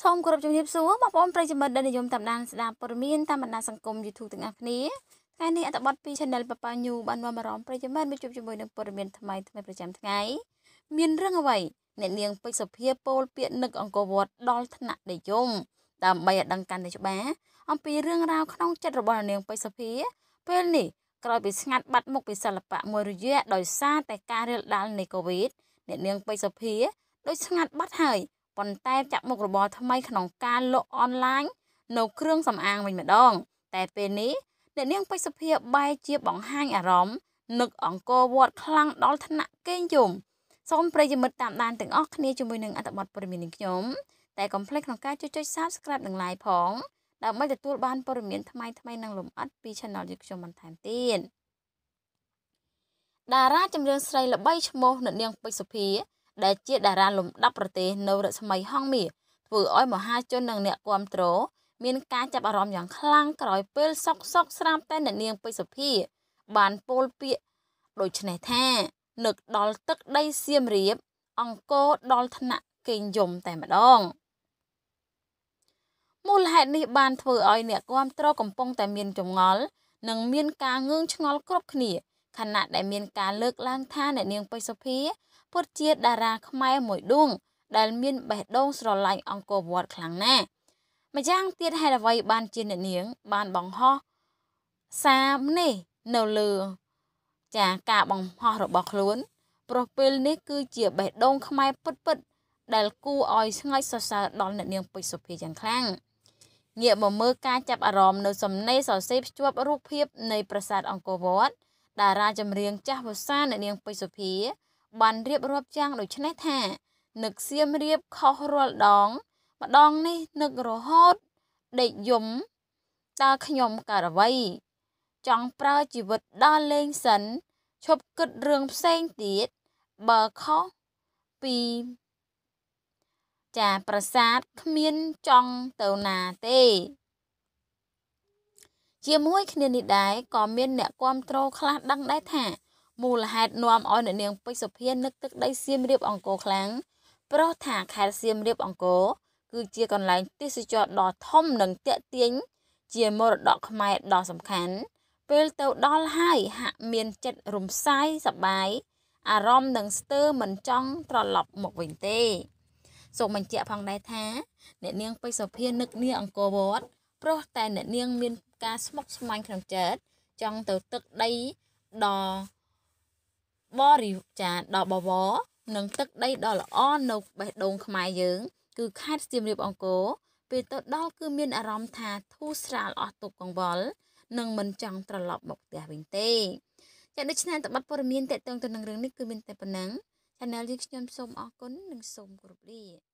សូមគោរពជំរាបសួរបងប្អូនប្រិយមិត្តដែលនិយមតាមដានស្ដាប់ព័ត៌មានតាមបណ្ដាសង្គម YouTube ទាំងអស់គ្នាថ្ងៃនេះអត្ថបទពី Channel Papa New បាននាំអារម្មណ៍ប្រិយមិត្តមកជួបជាមួយនឹងព័ត៌មានថ្មីថ្មីប្រចាំថ្ងៃមានរឿងអ្វីអ្នក នាងពេជ្រសុភាពោលពាក្យនឹកអង្គរវត្តដល់ថ្នាក់និយមដើម្បីឲ្យដឹងកាន់តែច្បាស់អំពីរឿងរ៉ាវក្នុងចិត្តរបស់អ្នកនាងពេជ្រសុភា ពេលនេះក្រោយពីស្ងាត់បាត់មុខពីសិល្បៈមួយរយៈដោយសារតែការរាលដាលនៃកូវីដអ្នកនាងពេជ្រសុភាដោយស្ងាត់បាត់ហើយប៉ុន្តែចាក់មុខរបរថ្មីក្នុងការលក់អនឡាញនៅគ្រឿងសម្អាងវិញម្ដងតែពេលនេះអ្នកនាងបេសភាបែរជាបង្ហាញអារម្មណ៍នឹកអង្គរវត្តខ្លាំងដល់ថ្នាក់គេងយំសូមប្រិយមិត្តតាមដានទាំងអស់គ្នាជាមួយនឹងអត្ថបទព័ត៌មាននេះខ្ញុំតែកុំភ្លេចក្នុងការចុចចុច Subscribe និង Like ផងដើម្បីទទួលបានព័ត៌មានថ្មីថ្មីនិងលម្អិតពី Channel យើងខ្ញុំបន្ថែមទៀតតារាចម្រៀងស្រីល្បីឈ្មោះអ្នកនាងពេជ្រសុភាដែលជាតារាលំដាប់ប្រទេសនៅរស្មីហងមាធ្វើឲ្យមហាជននិងអ្នកគាំទ្រមានការចាប់អារម្មណ៍យ៉ាងខ្លាំងក្រោយពេលសុកសុកស្រាប់តែអ្នកនាងពេជ្រសុភាបានពោលពាក្យដូច្នេះថានឹកដល់ទឹកដីសៀមរាប អង្គរដល់ថ្នាក់គេងយំតែម្ដងមូលហេតុនេះបានធ្វើឲ្យអ្នកគាំទ្រកំពុងតែមានចងល់និងមានការងឿងឆ្ងល់គ្រប់គ្នាខណៈដែលមានការលើកឡើងថាអ្នកនាងពេជ្រសុភាពិតជាតារាខ្មែរមួយដួងដែលមានបេះដូងស្រឡាញ់អង្គរវត្តខ្លាំងណាស់ម្យ៉ាងទៀតហេតុអ្វី បានជាអ្នកនាង បានបង្ហោះសារនេះនៅលើ ចាការបង្ហោះរបស់ខ្លួនព្រោះពេលនេះគឺជាបេះដូងខ្មែរពិតពិតដែលគួរឲ្យស្ងើចសរសើរដល់អ្នកនាងពេជ្រសុភាយ៉ាងខ្លាំងងាកមកមើលការចាប់អារម្មណ៍នៅសំណេរសរសេរភ្ជាប់រូបភាពនៃប្រាសាទអង្គរវត្តតារាចម្រៀងចាស់វសាអ្នកនាងពេជ្រសុភាបានរៀបរាប់យ៉ាងដូចនេះថានឹកសៀមរៀបខុសរាល់ដងម្ដងនេះនឹករហូត ដេកយំតើខ្ញុំកើតអ្វី ចង់ប្រើជីវិតដល់លេងសិនឈប់គិតរឿងផ្សេងទៀត បើខុសពី ចាប្រាសាទគ្មានចង់ទៅណាទេ ជាមួយគ្នានេះដែរក៏មានអ្នកគ្រប់គ្រងខ្លះដឹងដែរថាមូលហេតុនាំឲ្យអ្នកនាងពេជ្រសុភានឹកទឹកដីសៀមរាបអង្គរខ្លាំងព្រោះថាខេត្តសៀមរាបអង្គរគឺជាកន្លែងទេសចរដ៏ធំនិងទាក់ទាញជាមរតកខ្មែរដ៏សំខាន់ពេលទៅដល់ហើយហាក់មានចិត្តរំសាយសប្បាយអារម្មណ៍នឹងស្ទើរមិនចង់ត្រឡប់មកវិញទេសូមបញ្ជាក់ផងដែរថាអ្នកនាងពេជ្រសុភានឹកនាងអង្គរវត្តព្រោះតែអ្នកនាងមាន ការស្មុគស្មាញក្នុងចិត្តចង់ទៅ ទឹកដីដ៏បរិចាដល់បវរនិងទឹកដីដ៏ល្អនៅបេះដូងខ្មែរយើង គឺខេត្តស្ទឹងរៀបអង្គរពេលទៅដល់គឺមានអារម្មណ៍ថាធូរស្រាលអស់ទុកកង្វល់និងមិនចង់ត្រឡប់មកផ្ទះវិញទេចាដូច្នេះតបិតព័ត៌មានតេតងទៅនឹងរឿងនេះគឺមានតែប៉ុណ្ណឹង Channel យើងខ្ញុំសូមអរគុណនិងសូមគោរពលា